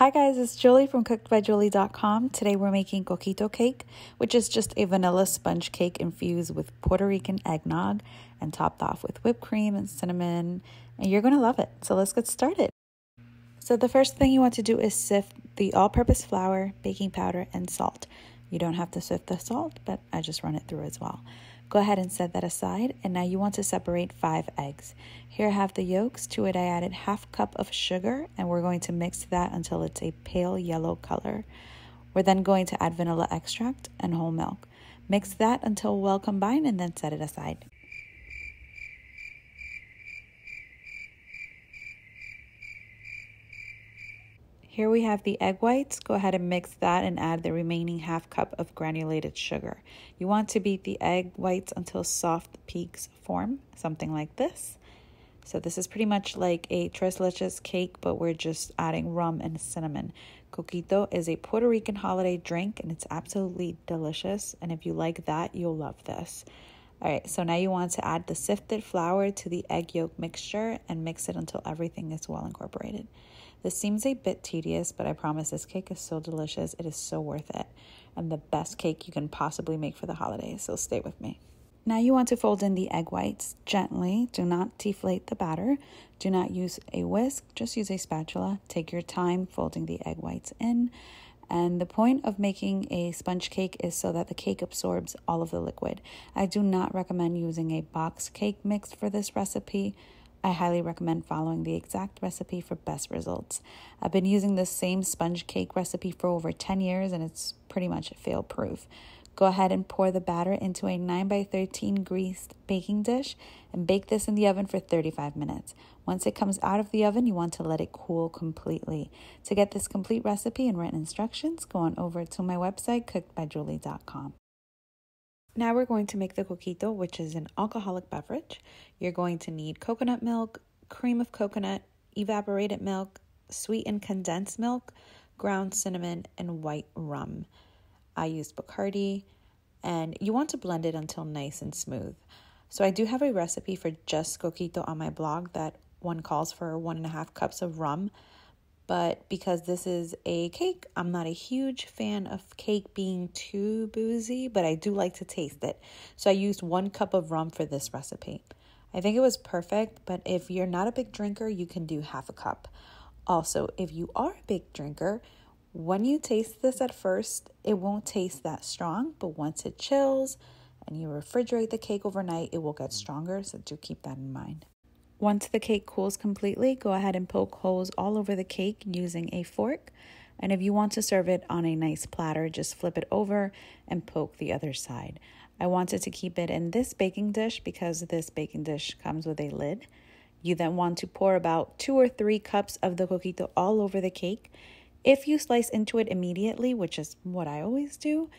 Hi guys, it's Julie from cookedbyjulie.com. Today we're making coquito cake, which is just a vanilla sponge cake infused with Puerto Rican eggnog and topped off with whipped cream and cinnamon, and you're going to love it. So let's get started. So the first thing you want to do is sift the all-purpose flour, baking powder, and salt. You don't have to sift the salt, but I just run it through as well. Go ahead and set that aside, and now you want to separate five eggs. Here I have the yolks, to it I added half cup of sugar, and we're going to mix that until it's a pale yellow color. We're then going to add vanilla extract and whole milk. Mix that until well combined and then set it aside. Here we have the egg whites. Go ahead and mix that and add the remaining half cup of granulated sugar. You want to beat the egg whites until soft peaks form, something like this. So this is pretty much like a tres leches cake, but we're just adding rum and cinnamon. Coquito is a Puerto Rican holiday drink and it's absolutely delicious. And if you like that, you'll love this. All right, so now you want to add the sifted flour to the egg yolk mixture and mix it until everything is well incorporated. This seems a bit tedious, but I promise this cake is so delicious. It is so worth it and the best cake you can possibly make for the holidays. So stay with me. Now you want to fold in the egg whites gently. Do not deflate the batter. Do not use a whisk, just use a spatula. Take your time folding the egg whites in. And the point of making a sponge cake is so that the cake absorbs all of the liquid. I do not recommend using a box cake mix for this recipe I highly recommend following the exact recipe for best results. I've been using this same sponge cake recipe for over 10 years and it's pretty much fail proof. Go ahead and pour the batter into a 9 by 13 greased baking dish and bake this in the oven for 35 minutes. Once it comes out of the oven, you want to let it cool completely. To get this complete recipe and written instructions, go on over to my website, cookedbyjulie.com. Now we're going to make the coquito, which is an alcoholic beverage. You're going to need coconut milk, cream of coconut, evaporated milk, sweetened condensed milk, ground cinnamon, and white rum. I used Bacardi, and you want to blend it until nice and smooth. So I do have a recipe for just coquito on my blog that one calls for one and a half cups of rum but because this is a cake, I'm not a huge fan of cake being too boozy, but I do like to taste it. So I used one cup of rum for this recipe. I think it was perfect, but if you're not a big drinker, you can do half a cup. Also, if you are a big drinker, when you taste this at first, it won't taste that strong, but once it chills and you refrigerate the cake overnight, it will get stronger, so do keep that in mind. Once the cake cools completely, go ahead and poke holes all over the cake using a fork. And if you want to serve it on a nice platter, just flip it over and poke the other side. I wanted to keep it in this baking dish because this baking dish comes with a lid. You then want to pour about two or three cups of the coquito all over the cake. If you slice into it immediately, which is what I always do,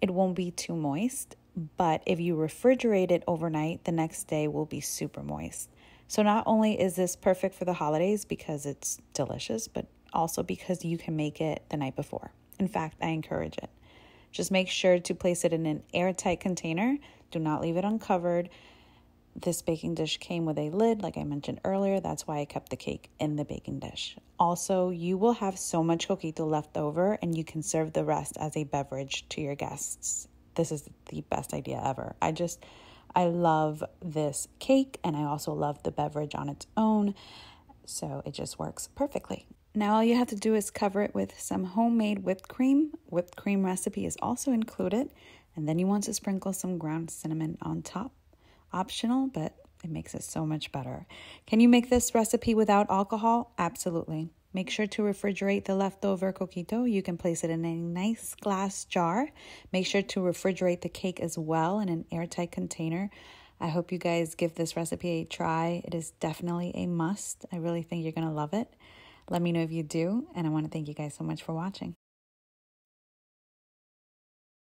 it won't be too moist. But if you refrigerate it overnight, the next day will be super moist. So, not only is this perfect for the holidays because it's delicious, but also because you can make it the night before. In fact, I encourage it. Just make sure to place it in an airtight container, do not leave it uncovered. This baking dish came with a lid, like I mentioned earlier. That's why I kept the cake in the baking dish. Also, you will have so much coquito left over, and you can serve the rest as a beverage to your guests this is the best idea ever. I just, I love this cake and I also love the beverage on its own. So it just works perfectly. Now all you have to do is cover it with some homemade whipped cream. Whipped cream recipe is also included. And then you want to sprinkle some ground cinnamon on top. Optional, but it makes it so much better. Can you make this recipe without alcohol? Absolutely. Make sure to refrigerate the leftover coquito. You can place it in a nice glass jar. Make sure to refrigerate the cake as well in an airtight container. I hope you guys give this recipe a try. It is definitely a must. I really think you're going to love it. Let me know if you do, and I want to thank you guys so much for watching.